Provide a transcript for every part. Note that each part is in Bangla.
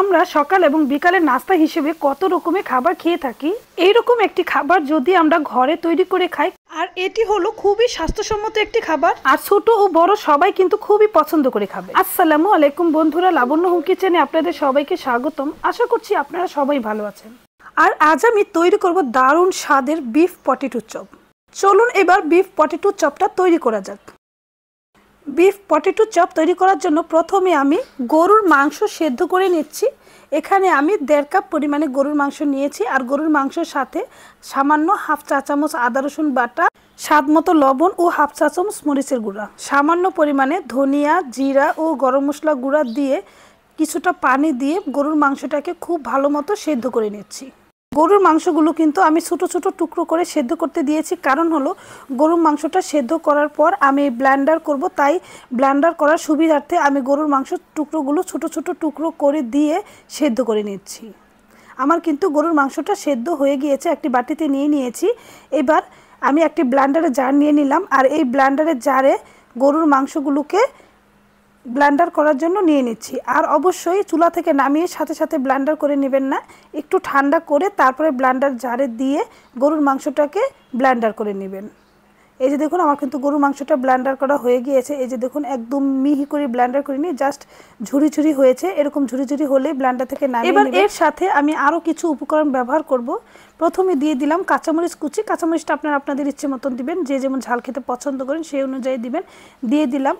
আমরা সকাল এবং বিকালের নাস্তা হিসেবে কত রকমের খাবার খেয়ে থাকি এইরকম একটি খাবার যদি আমরা ঘরে তৈরি করে খাই আর এটি হলো খুবই স্বাস্থ্যসম্মত একটি খাবার আর ছোট ও বড় সবাই কিন্তু খুবই পছন্দ করে খাবে আসসালামু আলাইকুম বন্ধুরা লাবণ্য হোম কিচেনে আপনাদের সবাইকে স্বাগতম আশা করছি আপনারা সবাই ভালো আছেন আর আজ আমি তৈরি করব দারুণ স্বাদের বিফ পটেটো চপ চলুন এবার বিফ পটেটো চপটা তৈরি করা যাক বিফ পটেটো চপ তৈরি করার জন্য প্রথমে আমি গরুর মাংস সেদ্ধ করে নিচ্ছি এখানে আমি দেড় কাপ পরিমাণে গরুর মাংস নিয়েছি আর গরুর মাংসের সাথে সামান্য হাফ চা চামচ আদা রসুন বাটা স্বাদ মতো লবণ ও হাফ চা চামচ মরিচের গুঁড়া সামান্য পরিমাণে ধনিয়া জিরা ও গরম মশলা গুঁড়া দিয়ে কিছুটা পানি দিয়ে গরুর মাংসটাকে খুব ভালো মতো সেদ্ধ করে নিচ্ছি গরুর মাংসগুলো কিন্তু আমি ছোট ছোট টুকরো করে সেদ্ধ করতে দিয়েছি কারণ হলো গরুর মাংসটা সেদ্ধ করার পর আমি ব্ল্যান্ডার করব তাই ব্ল্যান্ডার করার সুবিধার্থে আমি গরুর মাংস টুকরোগুলো ছোট ছোট টুকরো করে দিয়ে সেদ্ধ করে নিচ্ছি আমার কিন্তু গরুর মাংসটা সেদ্ধ হয়ে গিয়েছে একটি বাটিতে নিয়ে নিয়েছি এবার আমি একটি ব্ল্যান্ডারের জার নিয়ে নিলাম আর এই ব্ল্যান্ডারের জারে গরুর মাংসগুলোকে ব্লান্ডার করার জন্য নিয়ে নিচ্ছি আর অবশ্যই চুলা থেকে নামিয়ে সাথে সাথে ব্লান্ডার করে নেবেন না একটু ঠান্ডা করে তারপরে ব্লান্ডার জারে দিয়ে গরুর মাংসটাকে ব্লান্ডার করে নেবেন এই যে দেখুন আমার কিন্তু গরুর মাংসটা ব্লান্ডার করা হয়ে গিয়েছে এই যে দেখুন একদম মিহি করে ব্লান্ডার করিনি জাস্ট ঝুরি ঝুরি হয়েছে এরকম ঝুরি ঝুরি হলে ব্লান্ডার থেকে নামিয়ে এবার এর সাথে আমি আরও কিছু উপকরণ ব্যবহার করব প্রথমে দিয়ে দিলাম কাঁচামরিচ কুচি কাঁচামরিচটা আপনারা আপনাদের ইচ্ছে মতন দিবেন যে যেমন ঝাল খেতে পছন্দ করেন সেই অনুযায়ী দিবেন দিয়ে দিলাম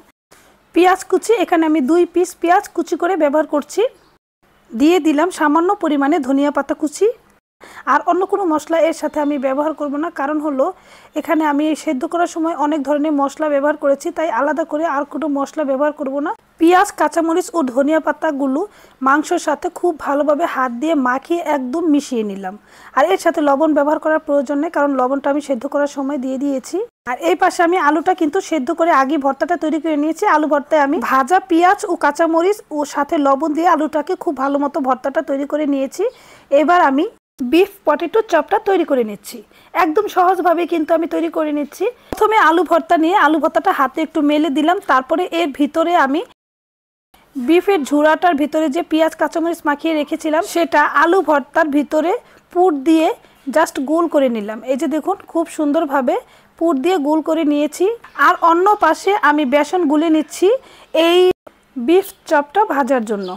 পেঁয়াজ কুচি এখানে আমি দুই পিস পেঁয়াজ কুচি করে ব্যবহার করছি দিয়ে দিলাম সামান্য পরিমাণে ধনিয়া পাতা কুচি আর অন্য কোনো মশলা এর সাথে আমি ব্যবহার করব না কারণ হলো এখানে আমি সেদ্ধ করার সময় অনেক ধরনের মশলা ব্যবহার করেছি তাই আলাদা করে আর কোনো মশলা ব্যবহার করব না পেঁয়াজ কাঁচামরিচ ও ধনিয়া পাতাগুলো মাংসর সাথে খুব ভালোভাবে হাত দিয়ে মাখিয়ে একদম মিশিয়ে নিলাম আর এর সাথে লবণ ব্যবহার করার প্রয়োজন নেই কারণ লবণটা আমি সেদ্ধ করার সময় দিয়ে দিয়েছি আর এই পাশে আমি আলুটা কিন্তু সেদ্ধ করে আগে ভর্তাটা তৈরি করে নিয়েছি আলু ভর্তায় আমি ভাজা পেঁয়াজ ও কাঁচামরিচ ও সাথে লবণ দিয়ে আলুটাকে খুব ভালো মতো ভর্তাটা তৈরি করে নিয়েছি এবার আমি বিফ পটেটো চপটা তৈরি করে নিচ্ছি একদম সহজভাবে কিন্তু আমি তৈরি করে নিচ্ছি প্রথমে আলু ভর্তা নিয়ে আলু ভর্তাটা হাতে একটু মেলে দিলাম তারপরে এর ভিতরে আমি বিফের ঝুড়াটার ভিতরে যে পেঁয়াজ কাঁচামরিচ মাখিয়ে রেখেছিলাম সেটা আলু ভর্তার ভিতরে পুর দিয়ে জাস্ট গোল করে নিলাম এই যে দেখুন খুব সুন্দরভাবে পুর দিয়ে গোল করে নিয়েছি আর অন্য পাশে আমি বেসন গুলে নিচ্ছি এই বিফ চপটা ভাজার জন্য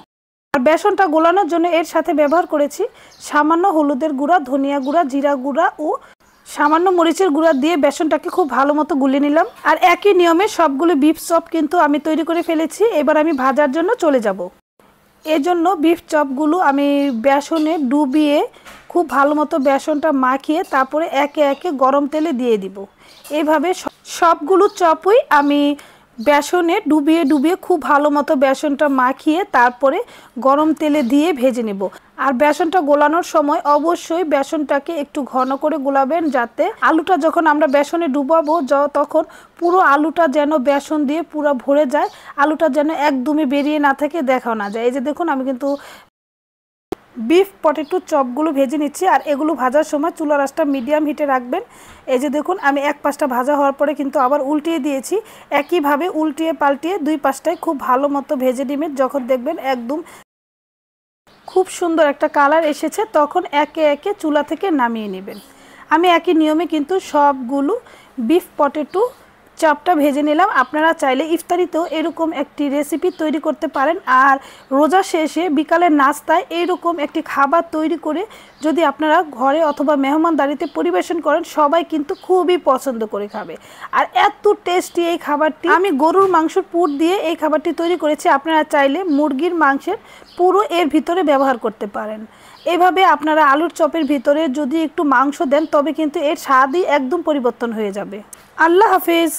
আর বেসনটা গোলানোর জন্য এর সাথে ব্যবহার করেছি সামান্য হলুদের গুঁড়া ধনিয়া গুঁড়া জিরা গুঁড়া ও সামান্য মরিচের গুঁড়া দিয়ে বেসনটাকে খুব ভালো মতো গুলে নিলাম আর একই নিয়মে সবগুলো বিফ চপ কিন্তু আমি তৈরি করে ফেলেছি এবার আমি ভাজার জন্য চলে যাব এজন্য বিফ চপগুলো আমি বেসনে ডুবিয়ে খুব ভালো মতো বেসনটা মাখিয়ে তারপরে একে একে গরম তেলে দিয়ে দিব এইভাবে সবগুলো চপই আমি বেসনে ডুবিয়ে ডুবিয়ে খুব ভালো মতো বেসনটা মাখিয়ে তারপরে গরম তেলে দিয়ে ভেজে নেব আর বেসনটা গোলানোর সময় অবশ্যই বেসনটাকে একটু ঘন করে গোলাবেন যাতে আলুটা যখন আমরা বেসনে ডুবাবো তখন পুরো আলুটা যেন বেসন দিয়ে পুরো ভরে যায় আলুটা যেন একদমই বেরিয়ে না থাকে দেখাও না যায় এই যে দেখুন আমি কিন্তু বিফ পটেটো চপগুলো ভেজে নিচ্ছি আর এগুলো ভাজার সময় চুলা রাসটা মিডিয়াম হিটে রাখবেন এই যে দেখুন আমি এক পাশটা ভাজা হওয়ার পরে কিন্তু আবার উল্টিয়ে দিয়েছি একইভাবে উল্টিয়ে পাল্টিয়ে দুই পাশটায় খুব ভালো মতো ভেজে ডিমের যখন দেখবেন একদম খুব সুন্দর একটা কালার এসেছে তখন একে একে চুলা থেকে নামিয়ে নেবেন আমি একই নিয়মে কিন্তু সবগুলো বিফ পটেটো চপটা ভেজে নিলাম আপনারা চাইলে ইফতারিতেও এরকম একটি রেসিপি তৈরি করতে পারেন আর রোজা শেষে বিকালের নাস্তায় এরকম একটি খাবার তৈরি করে যদি আপনারা ঘরে অথবা মেহমানদারিতে পরিবেশন করেন সবাই কিন্তু খুবই পছন্দ করে খাবে আর এত টেস্টি এই খাবারটি আমি গরুর মাংসের পুর দিয়ে এই খাবারটি তৈরি করেছি আপনারা চাইলে মুরগির মাংসের পুরো এর ভিতরে ব্যবহার করতে পারেন এভাবে আপনারা আলুর চপের ভিতরে যদি একটু মাংস দেন তবে কিন্তু এর স্বাদই একদম পরিবর্তন হয়ে যাবে আল্লাহ হাফিজ